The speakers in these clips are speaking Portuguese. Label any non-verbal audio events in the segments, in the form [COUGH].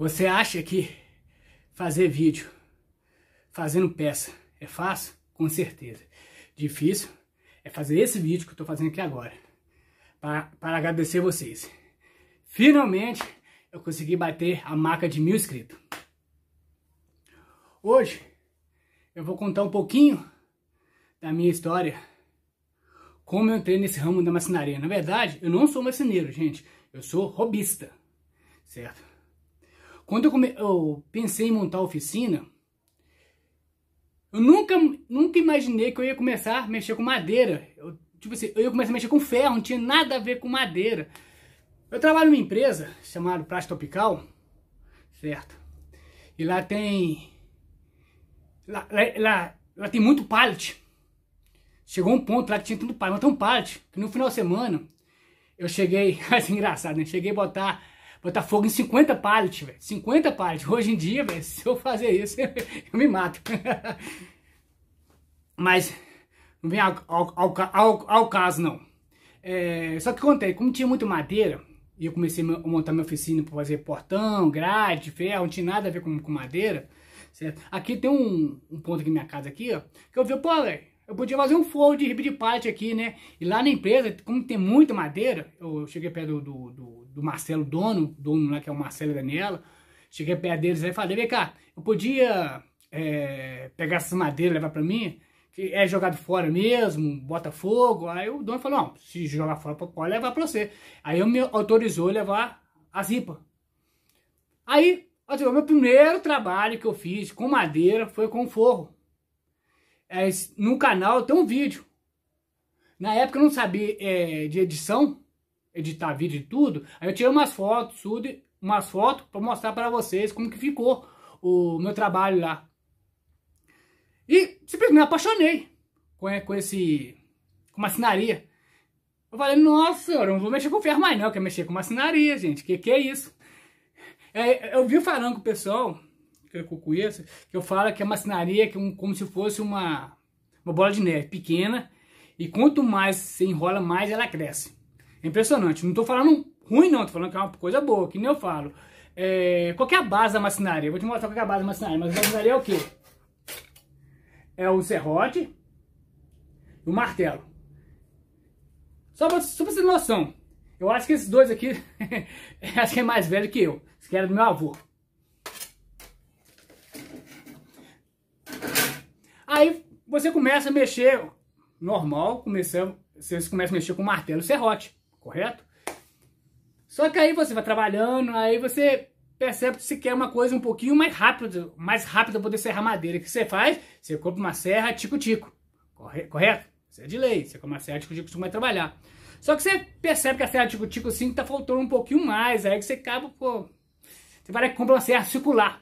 Você acha que fazer vídeo fazendo peça é fácil? Com certeza. Difícil é fazer esse vídeo que eu estou fazendo aqui agora. Para, agradecer vocês. Finalmente eu consegui bater a marca de mil inscritos. Hoje eu vou contar um pouquinho da minha história. Como eu entrei nesse ramo da maçonaria. Na verdade, eu não sou marceneiro, gente. Eu sou robista, certo? Quando eu, come... eu pensei em montar oficina, eu nunca, nunca imaginei que eu ia começar a mexer com madeira. Eu, tipo assim, eu ia começar a mexer com ferro, não tinha nada a ver com madeira. Eu trabalho numa empresa chamada Prática Tropical, certo? E lá tem... Lá, lá, lá, lá tem muito pallet. Chegou um ponto lá que tinha tanto pallet, mas tão um pallet, que no final de semana eu cheguei... assim, [LAUGHS] engraçado, né? Cheguei a botar botar fogo em 50 palitos, velho. 50 palitos. Hoje em dia, velho, se eu fazer isso, [LAUGHS] eu me mato. [LAUGHS] Mas não vem ao, ao, ao, ao caso, não. É, só que contei, como tinha muita madeira, e eu comecei a montar minha oficina para fazer portão, grade, ferro, não tinha nada a ver com, com madeira, certo? Aqui tem um, um ponto aqui na minha casa aqui, ó, que eu vi, pô, velho, eu podia fazer um forro de ribe de parte aqui, né? E lá na empresa, como tem muita madeira, eu cheguei perto do, do, do, Marcelo, dono, dono lá que é o Marcelo Daniela, cheguei perto deles e falei, vem cá, eu podia é, pegar essa madeira, e levar pra mim? Que é jogado fora mesmo, bota fogo. Aí o dono falou, não, se jogar fora, pode levar pra você. Aí eu me autorizou a levar a zipa. Aí, o meu primeiro trabalho que eu fiz com madeira foi com forro é, no canal tem um vídeo. Na época eu não sabia é, de edição, editar vídeo e tudo. Aí eu tirei umas fotos, tudo, umas fotos para mostrar para vocês como que ficou o meu trabalho lá. E simplesmente me apaixonei com, é, com esse com macinaria. Eu falei, nossa, eu não vou mexer com ferro mais não, eu quero é mexer com macinaria, gente. Que que é isso? Eu, é, eu vi falando com o pessoal, que eu conheço, que eu falo que é a maçonaria é um, como se fosse uma, uma bola de neve pequena, e quanto mais se enrola, mais ela cresce. É impressionante. Não estou falando ruim, não, estou falando que é uma coisa boa, que nem eu falo. É, qual é a base da maçonaria? vou te mostrar qual é a base da maçonaria, mas a maçonaria é o quê? É o serrote e o martelo. Só para você ter noção, eu acho que esses dois aqui, [LAUGHS] acho que é mais velho que eu, que era do meu avô. Você começa a mexer normal, começando você começa a mexer com martelo e serrote, correto? Só que aí você vai trabalhando, aí você percebe que você quer uma coisa um pouquinho mais rápida, mais rápida para poder serrar madeira. O que você faz? Você compra uma serra tico-tico, correto? Isso é de lei, você compra uma serra tico-tico, você vai trabalhar. Só que você percebe que a serra tico-tico assim tá faltando um pouquinho mais, aí que você acaba, pô, você vai compra uma serra circular.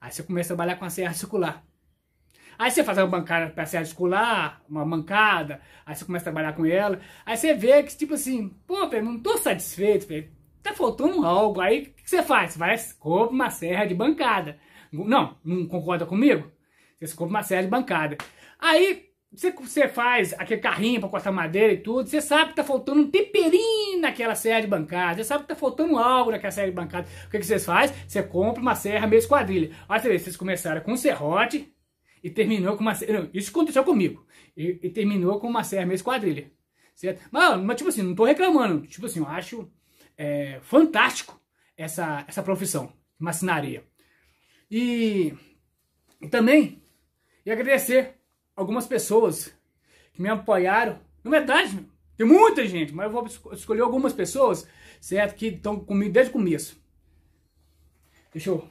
Aí você começa a trabalhar com a serra circular. Aí você faz uma bancada para ser escolar, uma mancada, aí você começa a trabalhar com ela, aí você vê que, tipo assim, pô, velho, não tô satisfeito, velho, tá faltando algo. Aí o que, você faz? Você vai, compra uma serra de bancada. Não, não concorda comigo? Você compra uma serra de bancada. Aí você, você faz aquele carrinho para cortar madeira e tudo, você sabe que tá faltando um temperinho naquela serra de bancada, você sabe que tá faltando algo naquela serra de bancada. O que, que vocês fazem? Você compra uma serra meio esquadrilha. Olha, vocês começaram com um serrote, e terminou com uma não, Isso aconteceu comigo. E, e, terminou com uma séria minha esquadrilha. Certo? Mas, mas, tipo assim, não tô reclamando. Tipo assim, eu acho é, fantástico essa, essa profissão, macinaria. E, e também e agradecer algumas pessoas que me apoiaram. Na verdade, tem muita gente, mas eu vou escolher algumas pessoas, certo? Que estão comigo desde o começo. Deixa eu.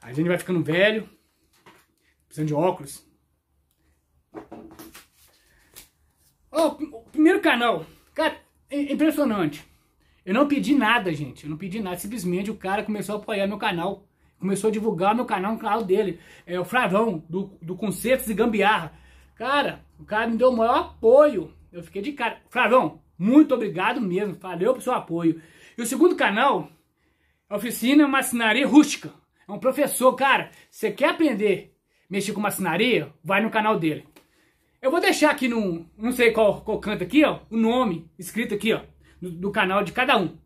A gente vai ficando velho, precisando de óculos. Oh, o primeiro canal. Cara, é, é impressionante. Eu não pedi nada, gente. Eu não pedi nada. Simplesmente o cara começou a apoiar meu canal. Começou a divulgar meu canal no canal dele. É o Fravão, do, do Concertos e Gambiarra. Cara, o cara me deu o maior apoio. Eu fiquei de cara. Fravão, muito obrigado mesmo. Valeu pelo seu apoio. E o segundo canal, a Oficina é Macinaria Rústica. É um professor, cara. Você quer aprender mexer com maçonaria, vai no canal dele. Eu vou deixar aqui no, não sei qual, qual canto aqui, ó, o nome escrito aqui, ó, do, do canal de cada um,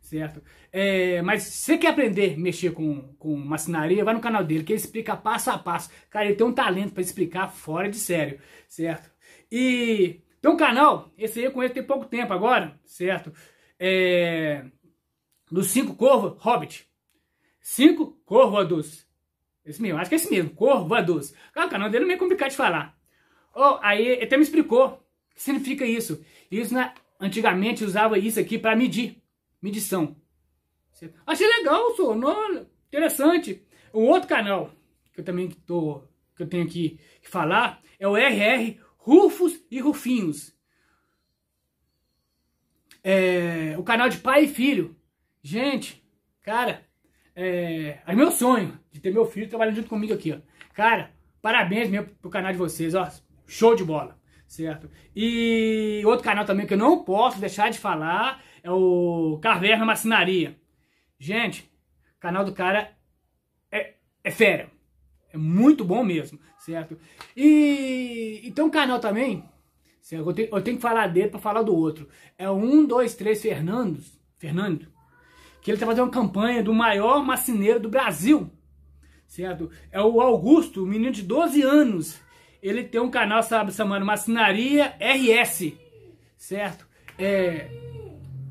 certo? É, mas se você quer aprender a mexer com, com maçonaria, vai no canal dele, que ele explica passo a passo. Cara, ele tem um talento para explicar fora de sério, certo? E tem um canal, esse aí eu conheço tem pouco tempo agora, certo? É, dos cinco corvos, Hobbit. Cinco corvados, esse mesmo, acho que é esse mesmo, Corvados. Ah, cara, o canal dele é meio complicado de falar. Oh, aí ele até me explicou o que significa isso. Isso na, né, antigamente usava isso aqui para medir, medição. Achei legal, sou, interessante. Um outro canal que eu também tô, que eu tenho aqui que falar é o RR Rufos e Rufinhos. É, o canal de pai e filho. Gente, cara, é, é meu sonho de ter meu filho trabalhando junto comigo aqui, ó. Cara, parabéns mesmo pro canal de vocês, ó. Show de bola, certo? E outro canal também que eu não posso deixar de falar é o Caverna Macinaria. Gente, o canal do cara é, é fera. É muito bom mesmo, certo? E, e tem um canal também, certo? Eu, tenho, eu tenho que falar dele para falar do outro. É o 123 Fernandos, Fernando, que ele tá fazendo uma campanha do maior macineiro do Brasil, certo? É o Augusto, um menino de 12 anos. Ele tem um canal, sabe, chamado Macinaria RS, certo? É,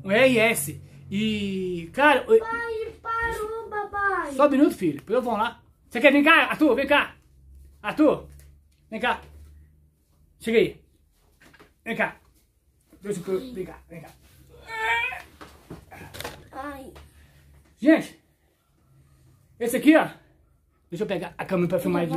um RS. E, cara... Pai, parou, papai. Só um minuto, filho. Depois eu vou lá. Você quer? Vem cá, Arthur, vem cá. Arthur, vem cá. Chega aí. Vem cá. Deixa eu... Vem cá, vem cá. Gente, esse aqui, ó. Deixa eu pegar a câmera pra filmar ele.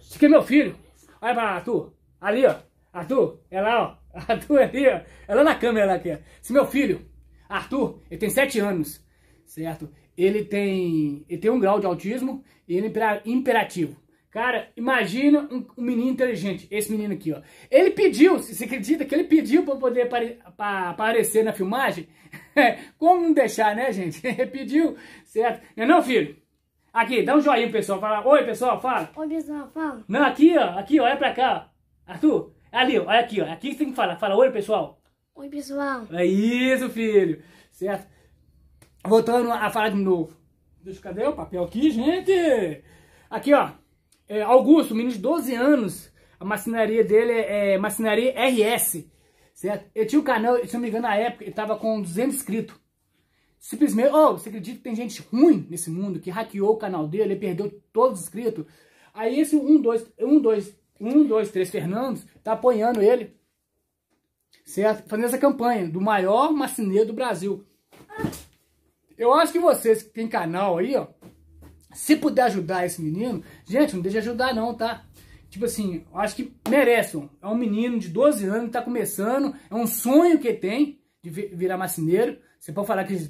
Esse aqui é meu filho. Olha pra lá, Arthur. Ali, ó. Arthur, é lá, ó. [LAUGHS] Arthur é ali, ó. É lá na câmera lá aqui, ó. Esse é meu filho. Arthur, ele tem 7 anos. Certo? Ele tem. Ele tem um grau de autismo e ele é imperativo. Cara, imagina um, um, menino inteligente, esse menino aqui, ó. Ele pediu, você acredita que ele pediu para poder apare pra aparecer na filmagem? [LAUGHS] Como não deixar, né, gente? [LAUGHS] Ele pediu, certo? Não, é não, filho? Aqui, dá um joinha pro pessoal, fala, oi, pessoal, fala. Oi, pessoal, fala. Não, aqui, ó, aqui, ó, olha é pra cá, ó. Arthur, é ali, ó, olha aqui, ó, aqui você tem que falar, fala, oi, pessoal. Oi, pessoal. É isso, filho, certo? Voltando a falar de novo. Deixa, cadê o papel aqui, gente? Aqui, ó. É, Augusto, menino de 12 anos, a macinaria dele é, é marcenaria RS, certo? Eu tinha um canal, se não me engano, na época, ele tava com 200 inscritos. Simplesmente, oh, você acredita que tem gente ruim nesse mundo que hackeou o canal dele, e perdeu todos os inscritos? Aí esse 1, 2, 1, 2, 1, 2, 3 Fernandes tá apoiando ele, certo? Fazendo essa campanha do maior marceneiro do Brasil. Eu acho que vocês que tem canal aí, ó, se puder ajudar esse menino, gente, não deixa ajudar não, tá? Tipo assim, acho que merece. É um menino de 12 anos, tá começando, é um sonho que tem de virar macineiro. Você pode falar que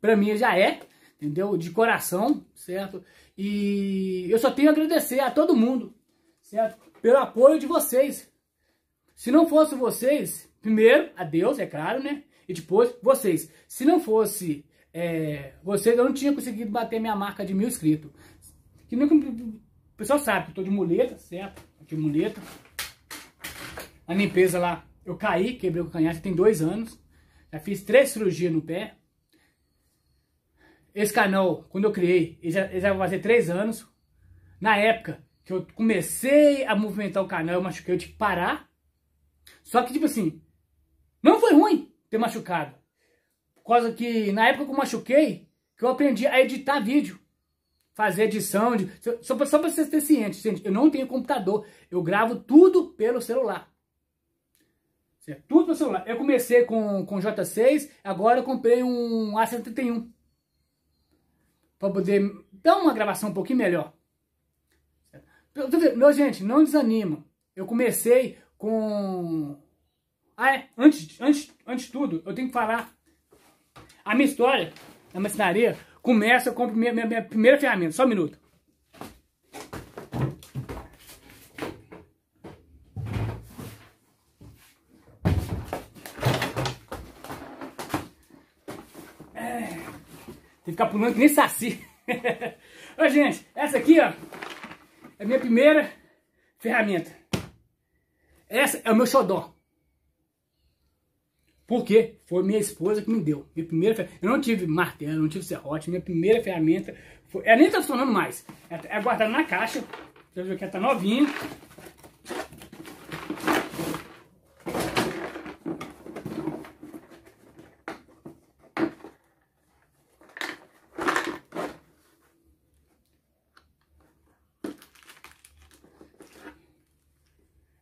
pra mim já é, entendeu? De coração, certo? E eu só tenho a agradecer a todo mundo, certo? Pelo apoio de vocês. Se não fosse vocês, primeiro, a Deus, é claro, né? E depois, vocês. Se não fosse é, vocês, eu não tinha conseguido bater minha marca de mil inscritos. Que nem o pessoal sabe que eu tô de muleta, certo? Aqui muleta. A limpeza lá, eu caí, quebrei o canhão, tem dois anos. Já fiz três cirurgias no pé. Esse canal, quando eu criei, ele já, ele já vai fazer três anos. Na época que eu comecei a movimentar o canal, eu machuquei, eu tive que parar. Só que, tipo assim, não foi ruim ter machucado causa que na época que eu machuquei, que eu aprendi a editar vídeo. Fazer edição, de, só para vocês terem ciente, gente, eu não tenho computador, eu gravo tudo pelo celular. Certo? Tudo pelo celular. Eu comecei com, com J6, agora eu comprei um A71. Para poder dar uma gravação um pouquinho melhor. Então, meu, gente, não desanima. Eu comecei com... Ah, é, antes, antes, antes de tudo, eu tenho que falar a minha história na é maçonaria começa com a minha, minha, minha primeira ferramenta. Só um minuto. É, tem que ficar pulando que nem saci. [LAUGHS] Ô, gente, essa aqui, ó, é a minha primeira ferramenta. Essa é o meu xodó. Porque foi minha esposa que me deu. Minha primeira fer... Eu não tive martelo, não tive serrote. Minha primeira ferramenta. Foi... Ela nem tá funcionando mais. Tá, é guardada na caixa. Você vê que ela tá novinha.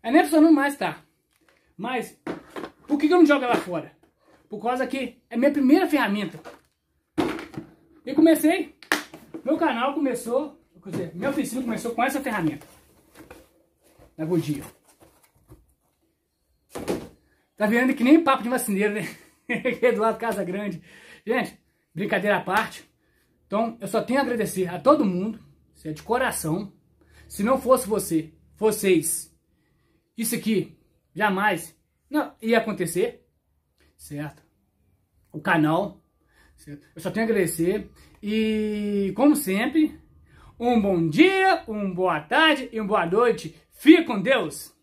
É nem tá funcionando mais, tá? Mas que, que eu não jogo ela fora? Por causa que é minha primeira ferramenta. E comecei, meu canal começou, quer dizer, minha oficina começou com essa ferramenta. Da Godia. Tá vendo que nem papo de vacineiro, né? [LAUGHS] Eduardo Casa Grande. Gente, brincadeira à parte. Então, eu só tenho a agradecer a todo mundo. Isso é de coração. Se não fosse você, vocês, isso aqui jamais não, ia acontecer, certo? O canal, certo? eu só tenho a agradecer. E, como sempre, um bom dia, uma boa tarde e uma boa noite. Fique com Deus!